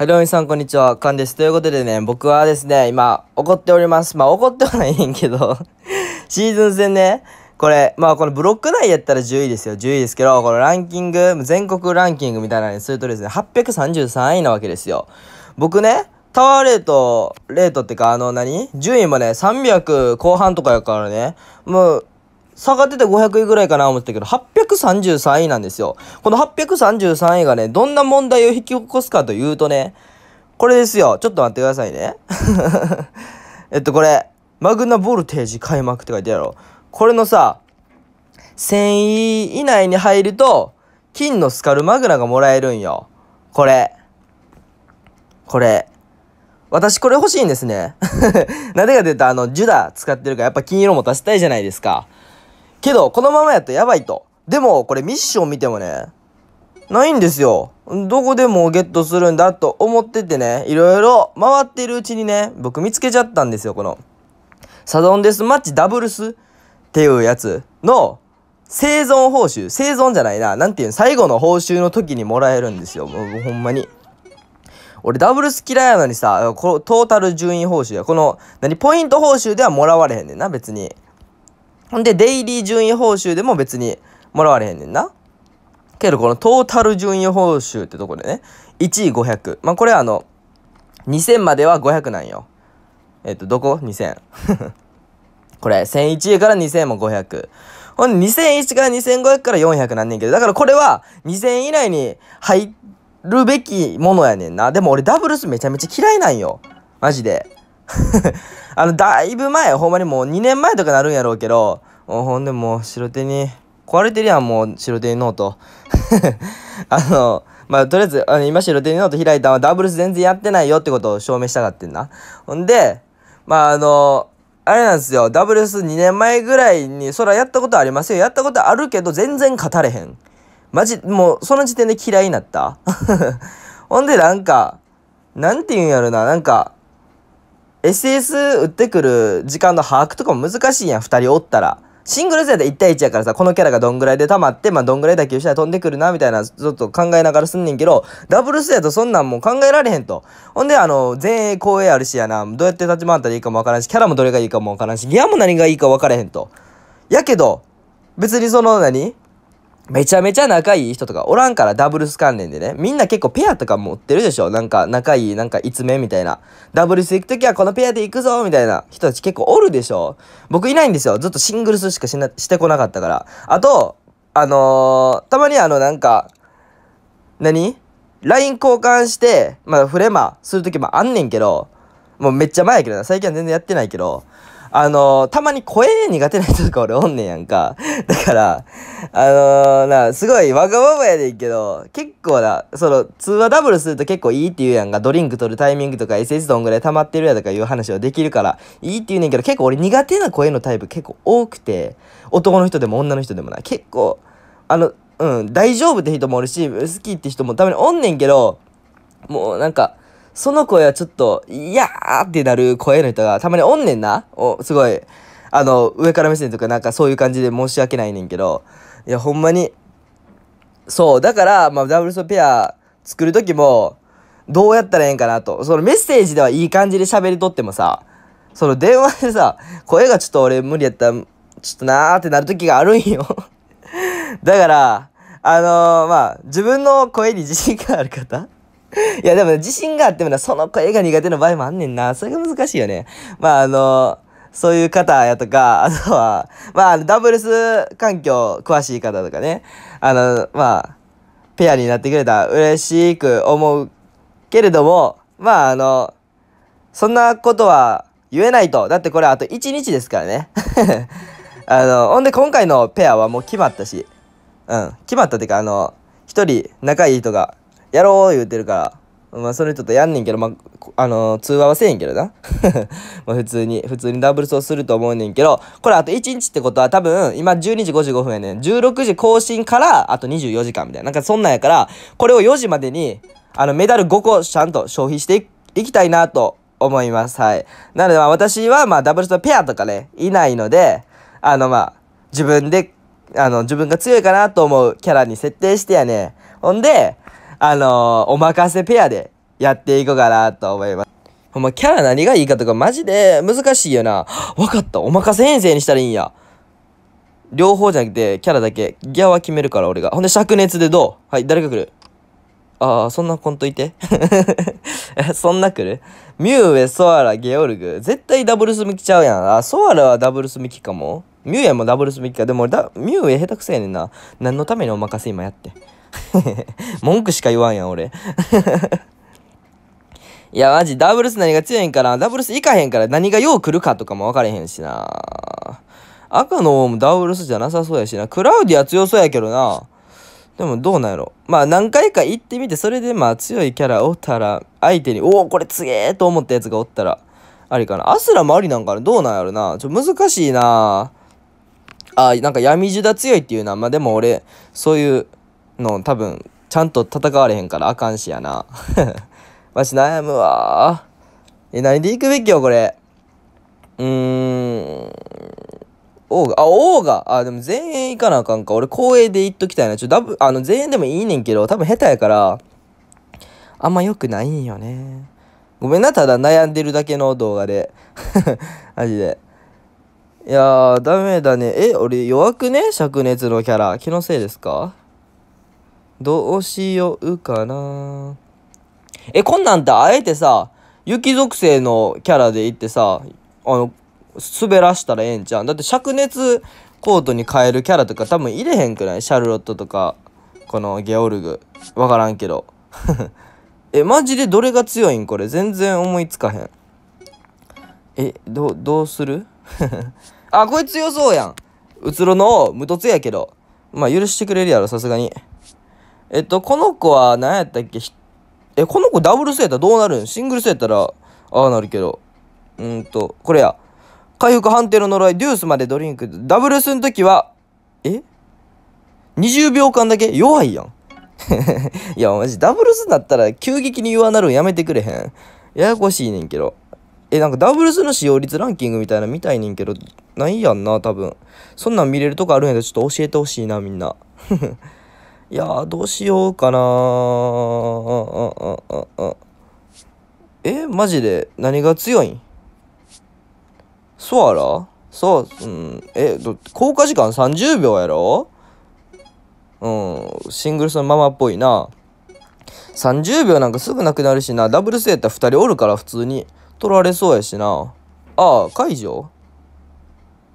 はい、どうもみさん、こんにちは。カンです。ということでね、僕はですね、今、怒っております。まあ、怒ってはないんけど シーズン戦ね、これ、まあ、このブロック内やったら10位ですよ。10位ですけど、このランキング、全国ランキングみたいなのにするとですね、833位なわけですよ。僕ね、タワーレート、レートってか、あの何、順位もね、300後半とかやからね、もう、下がってて500位ぐらいかな思ってたけど、833位なんですよ。この833位がね、どんな問題を引き起こすかというとね、これですよ。ちょっと待ってくださいね。えっと、これ、マグナボルテージ開幕って書いてあるやろ。これのさ、1000位以内に入ると、金のスカルマグナがもらえるんよ。これ。これ。私これ欲しいんですね。なぜかというと、あの、ジュダ使ってるから、やっぱ金色も出したいじゃないですか。けど、このままやとやばいと。でも、これミッション見てもね、ないんですよ。どこでもゲットするんだと思っててね、いろいろ回ってるうちにね、僕見つけちゃったんですよ、この。サドンデスマッチダブルスっていうやつの生存報酬。生存じゃないな。なんていうの最後の報酬の時にもらえるんですよ。もうほんまに。俺ダブルス嫌いなのにさ、このトータル順位報酬や、この、何、ポイント報酬ではもらわれへんねんな、別に。ほんで、デイリー順位報酬でも別にもらわれへんねんな。けど、このトータル順位報酬ってとこでね、1位500。まあ、これあの、2000までは500なんよ。えっと、どこ ?2000。これ、1001から2000も500。ほんで、2001から2500から400なんねんけど、だからこれは2000以内に入るべきものやねんな。でも俺ダブルスめちゃめちゃ嫌いなんよ。マジで。あの、だいぶ前、ほんまにもう2年前とかなるんやろうけど、ほんでもう白手に、壊れてるやん、もう白手にノート。あの、まあ、とりあえず、あの今白手にノート開いたのはダブルス全然やってないよってことを証明したかってんな。ほんで、まああの、あれなんですよ、ダブルス2年前ぐらいに、そらやったことありますよ。やったことあるけど、全然勝たれへん。マジ、もう、その時点で嫌いになった。ほんで、なんか、なんて言うんやろな、なんか、SS 打ってくる時間の把握とかも難しいやん、2人おったら。シングルズや1対1やからさ、このキャラがどんぐらいで溜まって、まあ、どんぐらい打球したら飛んでくるな、みたいな、ちょっと考えながらすんねんけど、ダブルスやとそんなんもう考えられへんと。ほんで、あの、前衛後衛あるしやな、どうやって立ち回ったらいいかもわからんし、キャラもどれがいいかもわからんし、ギアも何がいいかわからへんと。やけど、別にその何めちゃめちゃ仲いい人とかおらんからダブルス関連でね。みんな結構ペアとか持ってるでしょなんか仲いい、なんかいつめみたいな。ダブルス行くときはこのペアで行くぞみたいな人たち結構おるでしょ僕いないんですよ。ずっとシングルスしかしな、してこなかったから。あと、あのー、たまにあのなんか、何 ?LINE 交換して、まあフレマするときもあんねんけど、もうめっちゃ前やけどな。最近は全然やってないけど、あの、たまに声苦手な人とか俺おんねんやんか。だから、あのー、な、すごいわがままやいんけど、結構な、その、通話ダブルすると結構いいって言うやんか。ドリンク取るタイミングとか SS どんぐらい溜まってるやとかいう話はできるから、いいって言うねんけど、結構俺苦手な声のタイプ結構多くて、男の人でも女の人でもな、結構、あの、うん、大丈夫って人もおるし、好きって人もたまにおんねんけど、もうなんか、その声はちょっと、いやーってなる声の人がたまにおんねんな。お、すごい。あの、上から目線とかなんかそういう感じで申し訳ないねんけど。いや、ほんまに。そう。だから、まあ、ダブルスペア作る時も、どうやったらええんかなと。そのメッセージではいい感じで喋りとってもさ、その電話でさ、声がちょっと俺無理やったら、ちょっとなーってなる時があるんよ だから、あのー、まあ、自分の声に自信がある方いや、でも自信があってもな、その声が苦手な場合もあんねんな。それが難しいよね。まあ、あの、そういう方やとか、あとは、まあ、ダブルス環境詳しい方とかね、あの、まあ、ペアになってくれたら嬉しく思うけれども、まあ、あの、そんなことは言えないと。だってこれあと1日ですからね。あの、ほんで今回のペアはもう決まったし、うん、決まったっていうか、あの、1人仲いい人がやろう言うてるから、まあ、それちょっとやんねんけど、まあ、あのー、通話はせえんけどな。まあ、普通に、普通にダブルスをすると思うねんけど、これあと1日ってことは多分、今12時55分やねん。16時更新から、あと24時間みたいな。なんかそんなんやから、これを4時までに、あの、メダル5個ちゃんと消費していきたいなと思います。はい。なので、私は、まあ、ダブルスとペアとかね、いないので、あの、まあ、自分で、あの、自分が強いかなと思うキャラに設定してやね。ほんで、あのー、お任せペアでやっていこうかなと思います。ほんま、キャラ何がいいかとかマジで難しいよな。わかった。お任せ編成にしたらいいんや。両方じゃなくて、キャラだけ。ギャは決めるから、俺が。ほんで、灼熱でどうはい、誰か来るああ、そんなコントいて。そんな来るミュウエ、ソアラ、ゲオルグ。絶対ダブルス向きちゃうやん。あ、ソアラはダブルス向きかも。ミュウエもダブルス向きか。でも俺だ、ミュウエ下手くそやねんな。何のためにお任せ今やって。文句しか言わんやん、俺。いや、マジ、ダブルス何が強いんかな。ダブルスいかへんから、何がよう来るかとかも分かれへんしな。赤の王もダブルスじゃなさそうやしな。クラウディは強そうやけどな。でもどうなんやろ。まあ何回か行ってみて、それでまあ強いキャラおったら、相手に、おお、これ強えと思ったやつがおったら、ありかな。アスラもありなんかな。どうなんやろな。ちょ、難しいな。あ、なんか闇樹だ強いっていうな。まあでも俺、そういう、の多分ちゃんと戦われへんからあかんしやな わし悩むわえ何で行くべきよこれうーんオーガあオーガあでも全員行かなあかんか俺光栄で行っときたいなちょダブあの全員でもいいねんけど多分下手やからあんま良くないんよねごめんなただ悩んでるだけの動画で マジでいやーダメだねえ俺弱くね灼熱のキャラ気のせいですかどうしようかな。え、こんなんってあえてさ、雪属性のキャラで行ってさ、あの、滑らしたらええんちゃうだって灼熱コートに変えるキャラとか多分入れへんくないシャルロットとか、このゲオルグ。わからんけど。え、マジでどれが強いんこれ。全然思いつかへん。え、ど、どうする あ、これ強そうやん。うつろの無凸やけど。まあ許してくれるやろ、さすがに。えっと、この子は何やったっけえ、この子ダブルスやったらどうなるんシングルスやったら、ああなるけど。うんと、これや。回復判定の呪い、デュースまでドリンク。ダブルスの時は、え ?20 秒間だけ弱いやん。いや、マジ、ダブルスだったら急激に弱なるんやめてくれへん。ややこしいねんけど。え、なんかダブルスの使用率ランキングみたいな見たいねんけど、ないやんな、多分。そんなん見れるとこあるんやけど、ちょっと教えてほしいな、みんな。いやどうしようかなえ、マジで何が強いんソアラそう、うん、え、ど効果時間30秒やろうん、シングルスのままっぽいな。30秒なんかすぐなくなるしな、ダブルスやったら2人おるから普通に取られそうやしな。ああ、解除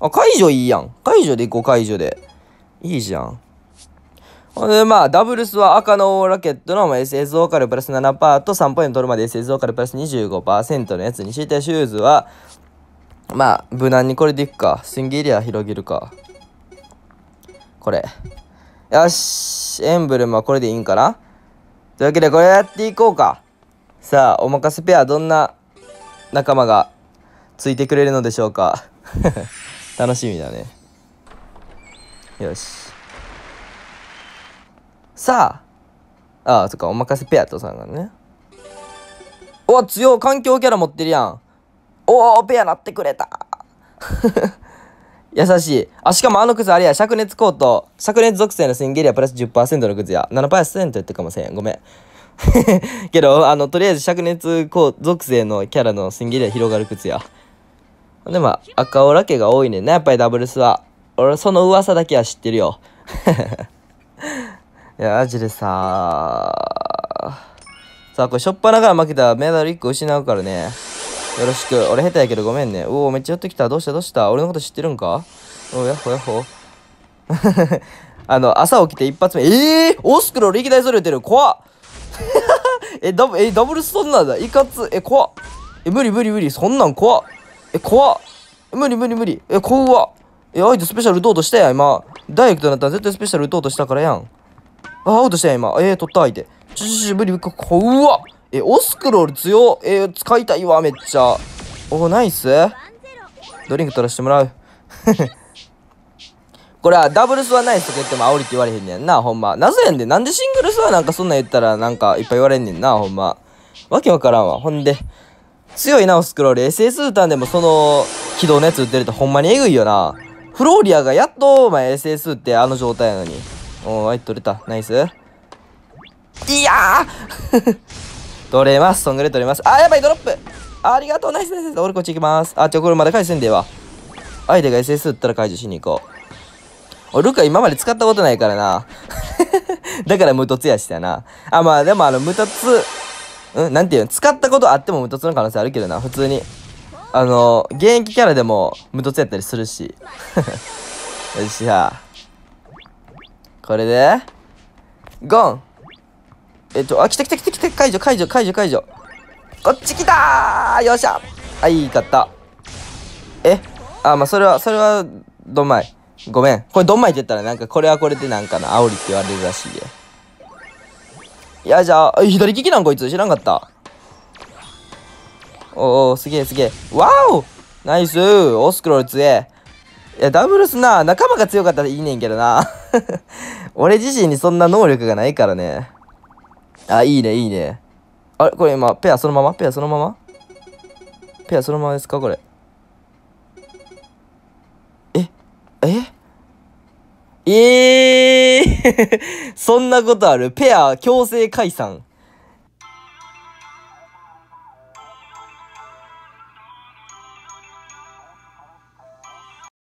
あ、解除いいやん。解除で行こう、解除で。いいじゃん。で、まあ、ダブルスは赤のラケットの SS オーカルプラス7%と3ポイント取るまで SS オーカルプラス25%のやつにして、シューズは、まあ、無難にこれでいくか。スイングエリア広げるか。これ。よし。エンブレムはこれでいいんかなというわけで、これやっていこうか。さあ、おまかせペア、どんな仲間がついてくれるのでしょうか。楽しみだね。よし。さあ、ああ、そっか、おまかせペアとさんがね。お強い環境キャラ持ってるやん。おお、ペアなってくれた。優しい。あ、しかもあの靴あれや、灼熱コート、灼熱属性のシンゲリアプラス10%の靴や。7%やったかもしれん。ごめん。けど、あの、とりあえず灼熱属性のキャラのシンゲリア広がる靴や。でも、赤オラ家が多いねんな、やっぱりダブルスは。俺、その噂だけは知ってるよ。いや、マジでささあ、これ、しょっぱなから負けたメダル1個失うからね。よろしく。俺下手やけどごめんね。うおめっちゃ寄ってきた。どうしたどうした俺のこと知ってるんかおやっほやっほ。あの、朝起きて一発目。えー、オスクロ歴代それてる。怖っ え、ダブ、え、ダブルスそんなんだ。いかつ。え、怖っ。え、無理無理無理。そんなん怖っ。え、怖っ。無理無理無理。え、怖っ。え、相手スペシャル打とうとしたやん、今。ダイレクトになったら絶対スペシャル打とうとしたからやん。あ、アウトしたよ、今。えー、取った相手。ちょちょちょ、無理、こうわえ、オスクロール強えー、使いたいわ、めっちゃ。おナイス。ドリンク取らせてもらう。これはダブルスはないとか言っても煽りって言われへんねんな、ほんま。なぜやんで、なんでシングルスはなんかそんな言ったらなんかいっぱい言われんねんな、ほんま。わけわからんわ。ほんで、強いな、オスクロール。SS 歌でもその軌道のやつ打ってるとほんまにえぐいよな。フローリアがやっと、お前 SS ってあの状態やのに。おーい、取れた。ナイス。いやー 取れます。そんぐらい取れます。あ、やばい、ドロップありがとう、ナイスナイス俺こっち行きます。あ、ちょ、これまだ返せんでえわ。相手が SS 打ったら解除しに行こう。俺、ルカ今まで使ったことないからな。だから無凸やしたな。あ、まあでもあの、無凸、うん、なんていうの、使ったことあっても無凸の可能性あるけどな、普通に。あの、現役キャラでも無凸やったりするし。よっしゃ。これで、ゴンえっと、あ、来た来た来た来た解除解除解除解除こっち来たよっしゃあ、いい、勝った。えあ、まあ、それは、それは、ドンマイ。ごめん。これドンマイって言ったら、なんか、これはこれでなんかな、煽りって言われるらしいで。よいゃあ、左利きなんこいつ知らんかった。おおすげえすげえ。わおナイスオスクロール強え。いや、ダブルスな、仲間が強かったらいいねんけどな。俺自身にそんな能力がないからね。あ、いいね、いいね。あれこれ今、ペアそのままペアそのままペアそのままですかこれ。えええー、そんなことあるペア強制解散。